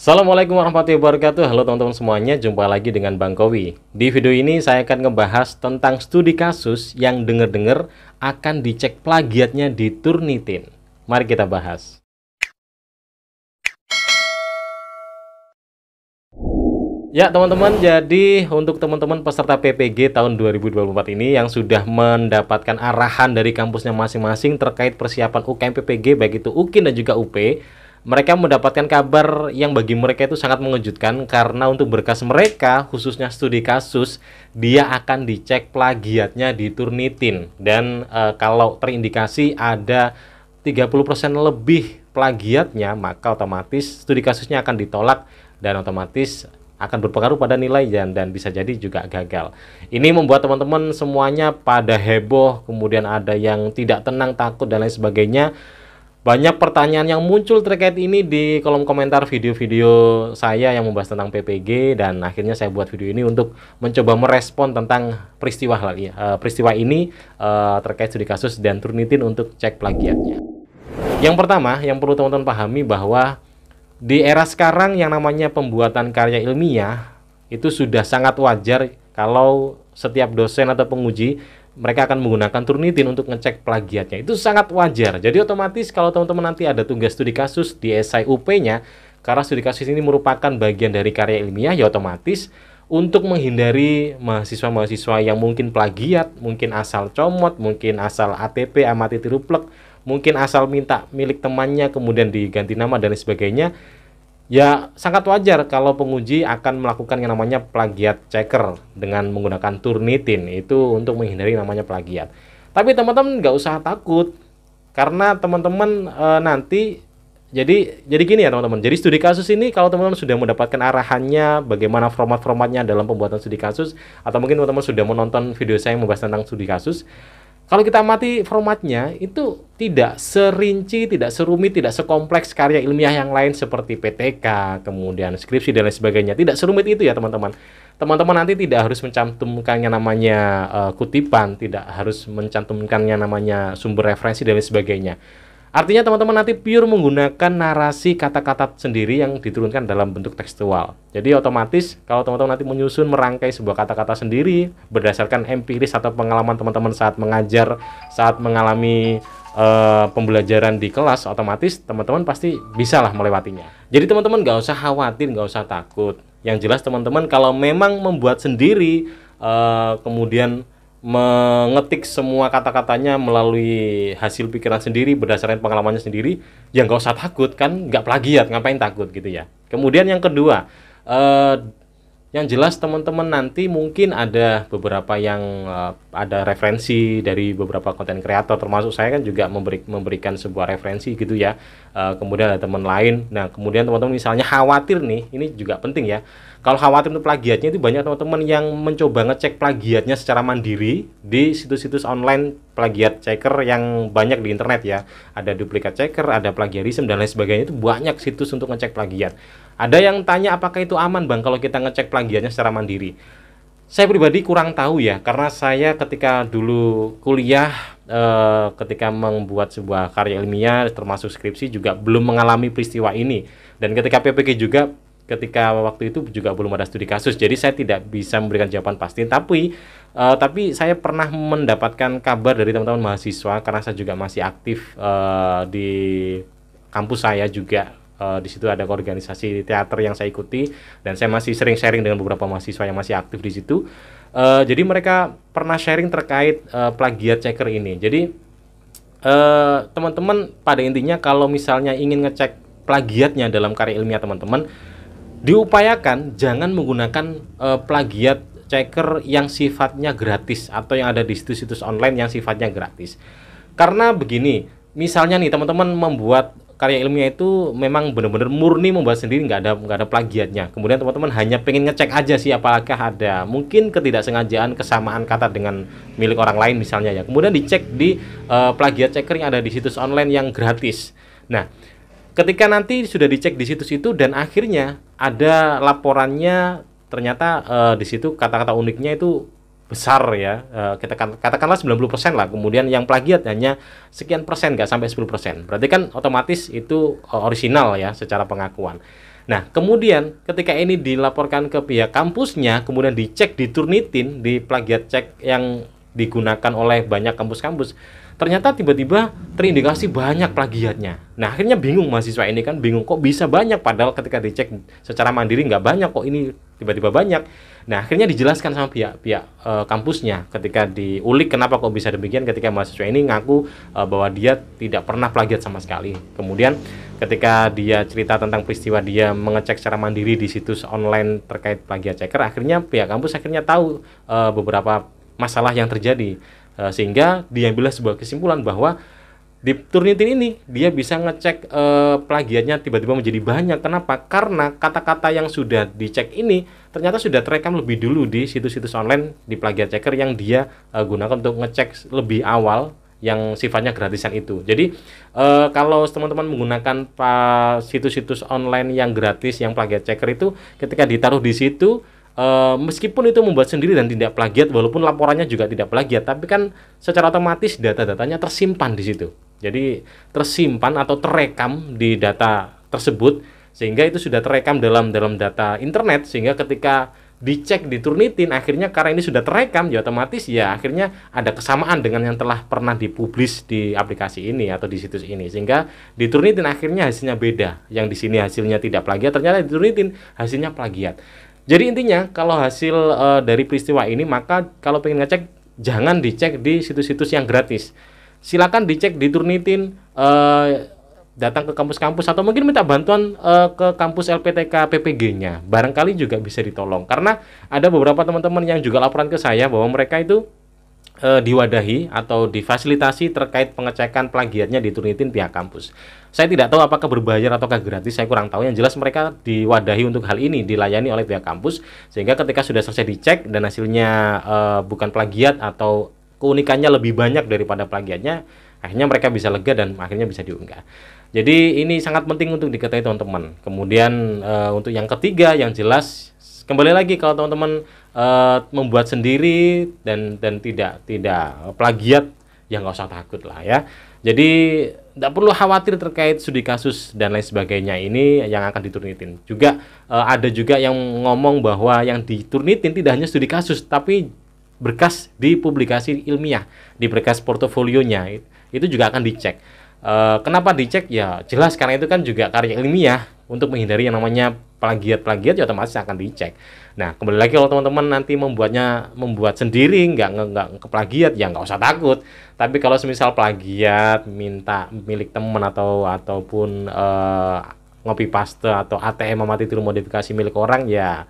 Assalamualaikum warahmatullahi wabarakatuh Halo teman-teman semuanya, jumpa lagi dengan Bang Kowi Di video ini saya akan membahas tentang studi kasus yang denger-dengar akan dicek plagiatnya di Turnitin Mari kita bahas Ya teman-teman, jadi untuk teman-teman peserta PPG tahun 2024 ini yang sudah mendapatkan arahan dari kampusnya masing-masing terkait persiapan UKM PPG baik itu UKIN dan juga UP mereka mendapatkan kabar yang bagi mereka itu sangat mengejutkan karena untuk berkas mereka, khususnya studi kasus, dia akan dicek plagiatnya di Turnitin dan e, kalau terindikasi ada 30% lebih plagiatnya, maka otomatis studi kasusnya akan ditolak dan otomatis akan berpengaruh pada nilai dan dan bisa jadi juga gagal. Ini membuat teman-teman semuanya pada heboh, kemudian ada yang tidak tenang, takut dan lain sebagainya banyak pertanyaan yang muncul terkait ini di kolom komentar video-video saya yang membahas tentang PPG dan akhirnya saya buat video ini untuk mencoba merespon tentang peristiwa hal uh, iya, eh, peristiwa ini uh, terkait studi kasus dan Turnitin untuk cek plagiatnya. Yang pertama yang perlu teman-teman pahami bahwa di era sekarang yang namanya pembuatan karya ilmiah itu sudah sangat wajar kalau setiap dosen atau penguji mereka akan menggunakan Turnitin untuk ngecek plagiatnya. Itu sangat wajar. Jadi otomatis kalau teman-teman nanti ada tugas studi kasus di esai UP-nya, karena studi kasus ini merupakan bagian dari karya ilmiah, ya otomatis untuk menghindari mahasiswa-mahasiswa yang mungkin plagiat, mungkin asal comot, mungkin asal ATP, amati tiru plek, mungkin asal minta milik temannya kemudian diganti nama dan sebagainya, Ya sangat wajar kalau penguji akan melakukan yang namanya plagiat checker dengan menggunakan Turnitin itu untuk menghindari namanya plagiat. Tapi teman-teman nggak usah takut karena teman-teman e, nanti jadi jadi gini ya teman-teman. Jadi studi kasus ini kalau teman-teman sudah mendapatkan arahannya bagaimana format-formatnya dalam pembuatan studi kasus atau mungkin teman-teman sudah menonton video saya yang membahas tentang studi kasus, kalau kita amati formatnya, itu tidak serinci, tidak serumit, tidak sekompleks karya ilmiah yang lain seperti PTK, kemudian skripsi dan lain sebagainya. Tidak serumit itu ya teman-teman. Teman-teman nanti tidak harus mencantumkannya namanya uh, kutipan, tidak harus mencantumkannya namanya sumber referensi dan lain sebagainya. Artinya teman-teman nanti pure menggunakan narasi kata-kata sendiri yang diturunkan dalam bentuk tekstual. Jadi otomatis kalau teman-teman nanti menyusun merangkai sebuah kata-kata sendiri berdasarkan empiris atau pengalaman teman-teman saat mengajar, saat mengalami Uh, pembelajaran di kelas otomatis teman-teman pasti bisa lah melewatinya. Jadi teman-teman nggak usah khawatir, nggak usah takut. Yang jelas teman-teman kalau memang membuat sendiri uh, kemudian mengetik semua kata-katanya melalui hasil pikiran sendiri berdasarkan pengalamannya sendiri ya nggak usah takut kan nggak plagiat ngapain takut gitu ya kemudian yang kedua eh, yang jelas teman-teman nanti mungkin ada beberapa yang eh, ada referensi dari beberapa konten kreator termasuk saya kan juga memberi, memberikan sebuah referensi gitu ya eh, kemudian ada teman lain nah kemudian teman-teman misalnya khawatir nih ini juga penting ya kalau khawatir untuk plagiatnya itu banyak teman-teman yang mencoba ngecek plagiatnya secara mandiri di situs-situs online plagiat checker yang banyak di internet ya. Ada duplikat checker, ada plagiarism dan lain sebagainya itu banyak situs untuk ngecek plagiat. Ada yang tanya apakah itu aman Bang kalau kita ngecek plagiatnya secara mandiri? Saya pribadi kurang tahu ya karena saya ketika dulu kuliah eh, ketika membuat sebuah karya ilmiah termasuk skripsi juga belum mengalami peristiwa ini dan ketika PPK juga ketika waktu itu juga belum ada studi kasus jadi saya tidak bisa memberikan jawaban pasti tapi uh, tapi saya pernah mendapatkan kabar dari teman-teman mahasiswa karena saya juga masih aktif uh, di kampus saya juga uh, di situ ada organisasi teater yang saya ikuti dan saya masih sering sharing dengan beberapa mahasiswa yang masih aktif di situ uh, jadi mereka pernah sharing terkait uh, plagiat checker ini jadi uh, teman -teman, pada intinya kalau misalnya ingin ngecek plagiatnya dalam karya ilmiah teman-teman diupayakan jangan menggunakan uh, plagiat checker yang sifatnya gratis atau yang ada di situs-situs online yang sifatnya gratis. Karena begini, misalnya nih teman-teman membuat karya ilmiah itu memang benar-benar murni membuat sendiri nggak ada nggak ada plagiatnya. Kemudian teman-teman hanya pengen ngecek aja sih apakah ada mungkin ketidaksengajaan kesamaan kata dengan milik orang lain misalnya ya. Kemudian dicek di uh, plagiat checker yang ada di situs online yang gratis. Nah, Ketika nanti sudah dicek di situs itu dan akhirnya ada laporannya ternyata uh, di situ kata-kata uniknya itu besar ya uh, kita kan, katakanlah 90% lah kemudian yang plagiat hanya sekian persen nggak sampai 10 berarti kan otomatis itu uh, eh, original ya secara pengakuan nah kemudian ketika ini dilaporkan ke pihak kampusnya kemudian dicek di Turnitin di plagiat cek yang digunakan oleh banyak kampus-kampus ternyata tiba-tiba terindikasi banyak plagiatnya. Nah akhirnya bingung mahasiswa ini kan bingung kok bisa banyak padahal ketika dicek secara mandiri nggak banyak kok ini tiba-tiba banyak. Nah akhirnya dijelaskan sama pihak-pihak e, eh, kampusnya ketika diulik kenapa kok bisa demikian ketika mahasiswa ini ngaku e, bahwa dia tidak pernah plagiat sama sekali. Kemudian ketika dia cerita tentang peristiwa dia mengecek secara mandiri di situs online terkait plagiat checker akhirnya pihak kampus akhirnya tahu e, beberapa masalah yang terjadi sehingga sehingga diambillah sebuah kesimpulan bahwa di Turnitin ini dia bisa ngecek e, plagiatnya tiba-tiba menjadi banyak. Kenapa? Karena kata-kata yang sudah dicek ini ternyata sudah terekam lebih dulu di situs-situs online di plagiat checker yang dia e, gunakan untuk ngecek lebih awal yang sifatnya gratisan itu. Jadi e, kalau teman-teman menggunakan situs-situs online yang gratis yang plagiat checker itu ketika ditaruh di situ Eh, meskipun itu membuat sendiri dan tidak plagiat, walaupun laporannya juga tidak plagiat, tapi kan secara otomatis data-datanya tersimpan di situ. Jadi tersimpan atau terekam di data tersebut, sehingga itu sudah terekam dalam dalam data internet, sehingga ketika dicek di Turnitin, akhirnya karena ini sudah terekam, ya otomatis ya akhirnya ada kesamaan dengan yang telah pernah dipublis di aplikasi ini atau di situs ini, sehingga di Turnitin akhirnya hasilnya beda. Yang di sini hasilnya tidak plagiat, ternyata di Turnitin hasilnya plagiat. Jadi intinya kalau hasil uh, dari peristiwa ini maka kalau pengen ngecek jangan dicek di situs-situs yang gratis. Silakan dicek di Turnitin uh, datang ke kampus-kampus atau mungkin minta bantuan uh, ke kampus LPTK PPG-nya. Barangkali juga bisa ditolong karena ada beberapa teman-teman yang juga laporan ke saya bahwa mereka itu Eh, diwadahi atau difasilitasi terkait pengecekan plagiatnya di pihak kampus. Saya tidak tahu apakah berbayar ataukah gratis, saya kurang tahu. Yang jelas mereka diwadahi untuk hal ini, dilayani oleh pihak kampus sehingga ketika sudah selesai dicek dan hasilnya eh, bukan plagiat atau keunikannya lebih banyak daripada plagiatnya, akhirnya mereka bisa lega dan akhirnya bisa diunggah. Jadi ini sangat penting untuk diketahui teman-teman. Kemudian e, untuk yang ketiga yang jelas kembali lagi kalau teman-teman uh, membuat sendiri dan dan tidak tidak plagiat ya nggak usah takut lah ya. Jadi tidak perlu khawatir terkait studi kasus dan lain sebagainya ini yang akan diturnitin. Juga uh, ada juga yang ngomong bahwa yang diturnitin tidak hanya studi kasus tapi berkas di publikasi ilmiah, di berkas portofolionya itu juga akan dicek. Uh, kenapa dicek? Ya jelas karena itu kan juga karya ilmiah untuk menghindari yang namanya plagiat-plagiat ya otomatis akan dicek. Nah, kembali lagi kalau teman-teman nanti membuatnya membuat sendiri nggak nggak plagiat ya nggak usah takut. Tapi kalau semisal plagiat minta milik teman atau ataupun eh, ngopi paste atau ATM amati tiru modifikasi milik orang ya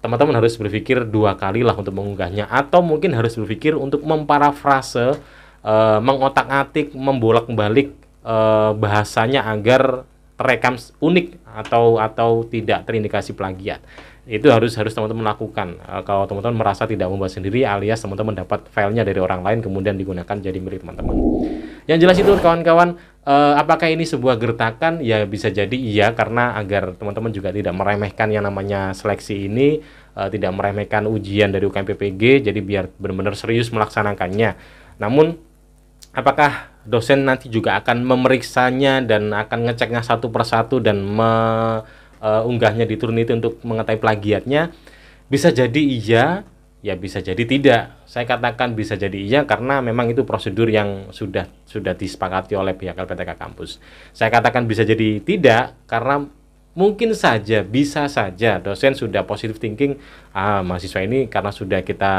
teman-teman harus berpikir dua kali lah untuk mengunggahnya atau mungkin harus berpikir untuk memparafrase eh, mengotak-atik membolak-balik eh, bahasanya agar terekam unik atau atau tidak terindikasi plagiat itu harus harus teman-teman lakukan eh, kalau teman-teman merasa tidak membuat sendiri alias teman-teman dapat filenya dari orang lain kemudian digunakan jadi milik teman-teman yang jelas itu kawan-kawan eh, apakah ini sebuah gertakan ya bisa jadi iya karena agar teman-teman juga tidak meremehkan yang namanya seleksi ini eh, tidak meremehkan ujian dari ukmppg jadi biar benar-benar serius melaksanakannya namun apakah dosen nanti juga akan memeriksanya dan akan ngeceknya satu persatu dan mengunggahnya eh, uh, di turnitin untuk mengetahui plagiatnya bisa jadi iya ya bisa jadi tidak saya katakan bisa jadi iya karena memang itu prosedur yang sudah sudah disepakati oleh pihak LPTK kampus saya katakan bisa jadi tidak karena mungkin saja bisa saja dosen sudah positif thinking ah mahasiswa ini karena sudah kita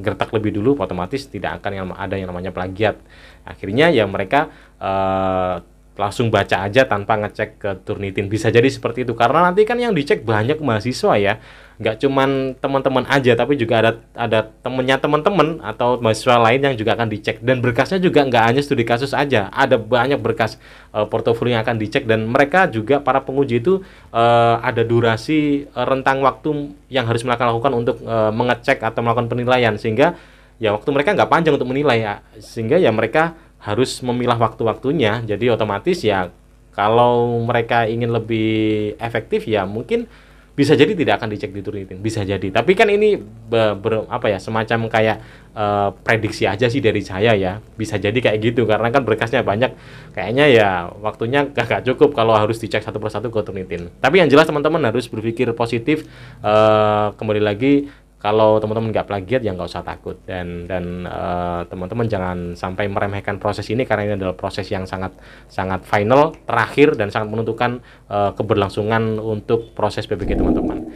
gertak lebih dulu otomatis tidak akan ada yang namanya plagiat akhirnya ya mereka uh, langsung baca aja tanpa ngecek ke Turnitin bisa jadi seperti itu karena nanti kan yang dicek banyak mahasiswa ya nggak cuman teman-teman aja tapi juga ada ada temennya teman-teman atau mahasiswa lain yang juga akan dicek dan berkasnya juga nggak hanya studi kasus aja ada banyak berkas uh, portofolio yang akan dicek dan mereka juga para penguji itu uh, ada durasi uh, rentang waktu yang harus mereka lakukan untuk uh, mengecek atau melakukan penilaian sehingga ya waktu mereka nggak panjang untuk menilai ya sehingga ya mereka harus memilah waktu-waktunya. Jadi otomatis ya kalau mereka ingin lebih efektif ya mungkin bisa jadi tidak akan dicek di Turnitin bisa jadi tapi kan ini ber, ber apa ya semacam kayak uh, prediksi aja sih dari saya ya bisa jadi kayak gitu karena kan berkasnya banyak kayaknya ya waktunya gak cukup kalau harus dicek satu persatu ke Turnitin tapi yang jelas teman-teman harus berpikir positif uh, kembali lagi kalau teman-teman nggak plagiat ya nggak usah takut dan dan teman eh, teman-teman jangan sampai meremehkan proses ini karena ini adalah proses yang sangat sangat final terakhir dan sangat menentukan uh, keberlangsungan untuk proses PPG teman-teman.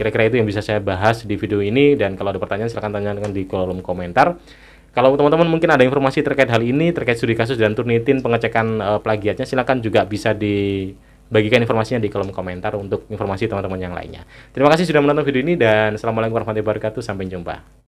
Kira-kira itu yang bisa saya bahas di video ini dan kalau ada pertanyaan silahkan tanyakan di kolom komentar. Kalau teman-teman mungkin ada informasi terkait hal ini, terkait studi kasus dan turnitin pengecekan uh, plagiatnya, silahkan juga bisa di bagikan informasinya di kolom komentar untuk informasi teman-teman yang lainnya. Terima kasih sudah menonton video ini dan Assalamualaikum warahmatullahi wabarakatuh. Sampai jumpa.